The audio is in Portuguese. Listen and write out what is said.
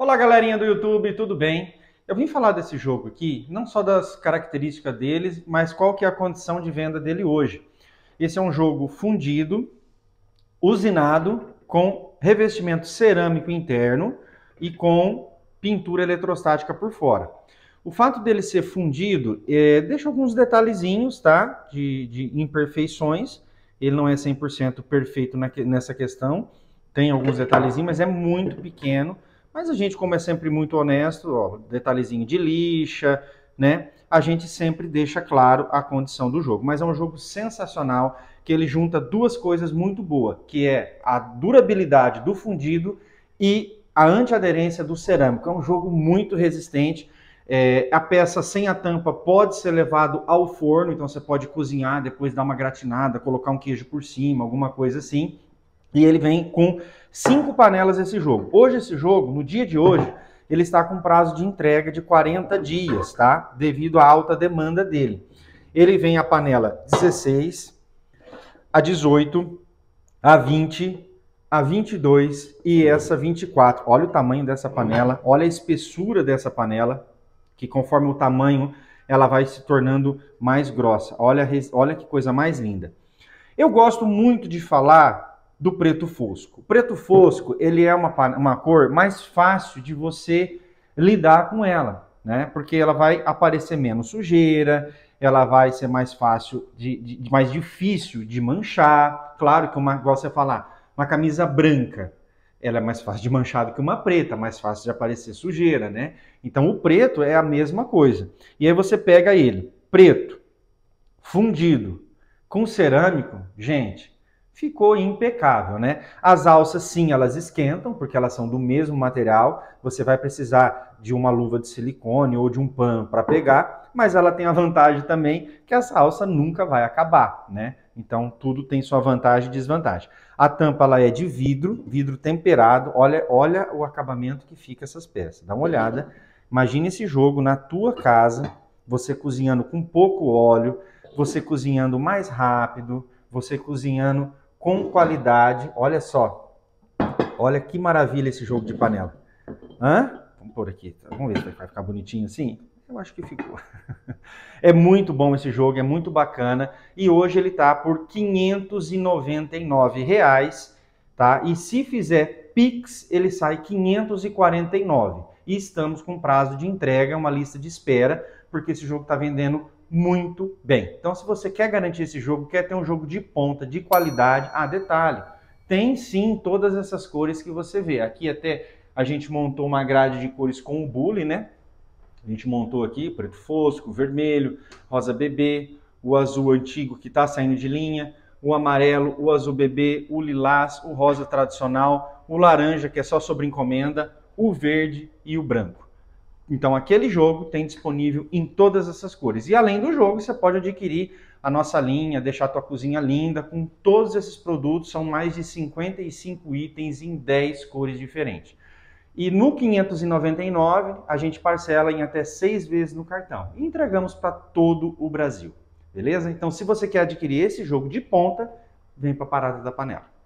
Olá, galerinha do YouTube, tudo bem? Eu vim falar desse jogo aqui, não só das características deles, mas qual que é a condição de venda dele hoje. Esse é um jogo fundido, usinado, com revestimento cerâmico interno e com pintura eletrostática por fora. O fato dele ser fundido é, deixa alguns detalhezinhos tá? de, de imperfeições. Ele não é 100% perfeito na, nessa questão, tem alguns detalhezinhos, mas é muito pequeno mas a gente, como é sempre muito honesto, ó, detalhezinho de lixa, né? A gente sempre deixa claro a condição do jogo. Mas é um jogo sensacional que ele junta duas coisas muito boas, que é a durabilidade do fundido e a antiaderência do cerâmico. É um jogo muito resistente. É, a peça sem a tampa pode ser levado ao forno, então você pode cozinhar, depois dar uma gratinada, colocar um queijo por cima, alguma coisa assim. E ele vem com cinco panelas esse jogo. Hoje esse jogo, no dia de hoje, ele está com prazo de entrega de 40 dias, tá? Devido à alta demanda dele. Ele vem a panela 16, a 18, a 20, a 22 e essa 24. Olha o tamanho dessa panela, olha a espessura dessa panela, que conforme o tamanho ela vai se tornando mais grossa. Olha, olha que coisa mais linda. Eu gosto muito de falar do preto fosco. preto fosco, ele é uma, uma cor mais fácil de você lidar com ela, né? Porque ela vai aparecer menos sujeira, ela vai ser mais fácil, de, de mais difícil de manchar. Claro que uma, igual você falar, uma camisa branca, ela é mais fácil de manchar do que uma preta, mais fácil de aparecer sujeira, né? Então o preto é a mesma coisa. E aí você pega ele, preto, fundido, com cerâmico, gente, ficou impecável, né? As alças, sim, elas esquentam, porque elas são do mesmo material. Você vai precisar de uma luva de silicone ou de um pano para pegar, mas ela tem a vantagem também que essa alça nunca vai acabar, né? Então, tudo tem sua vantagem e desvantagem. A tampa ela é de vidro, vidro temperado. Olha, olha o acabamento que fica essas peças. Dá uma olhada. Imagina esse jogo na tua casa, você cozinhando com pouco óleo, você cozinhando mais rápido, você cozinhando com qualidade. Olha só. Olha que maravilha esse jogo de panela. Hã? Vamos por aqui. Tá? Vamos ver se vai ficar bonitinho assim. Eu acho que ficou. É muito bom esse jogo, é muito bacana. E hoje ele está por R$ reais, tá? E se fizer Pix, ele sai 549. E estamos com prazo de entrega, uma lista de espera, porque esse jogo está vendendo muito bem. Então, se você quer garantir esse jogo, quer ter um jogo de ponta, de qualidade, ah, detalhe, tem sim todas essas cores que você vê. Aqui até a gente montou uma grade de cores com o bully né? A gente montou aqui preto fosco, vermelho, rosa bebê, o azul antigo que está saindo de linha, o amarelo, o azul bebê, o lilás, o rosa tradicional, o laranja que é só sobre encomenda, o verde e o branco. Então, aquele jogo tem disponível em todas essas cores. E além do jogo, você pode adquirir a nossa linha, deixar a tua cozinha linda com todos esses produtos. São mais de 55 itens em 10 cores diferentes. E no 599, a gente parcela em até seis vezes no cartão. E entregamos para todo o Brasil. Beleza? Então, se você quer adquirir esse jogo de ponta, vem para a parada da panela.